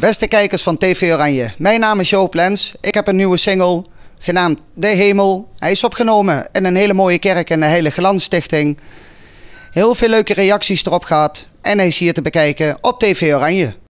Beste kijkers van TV Oranje, mijn naam is Joop Lens. Ik heb een nieuwe single genaamd De Hemel. Hij is opgenomen in een hele mooie kerk in de hele Landstichting. Heel veel leuke reacties erop gehad en hij is hier te bekijken op TV Oranje.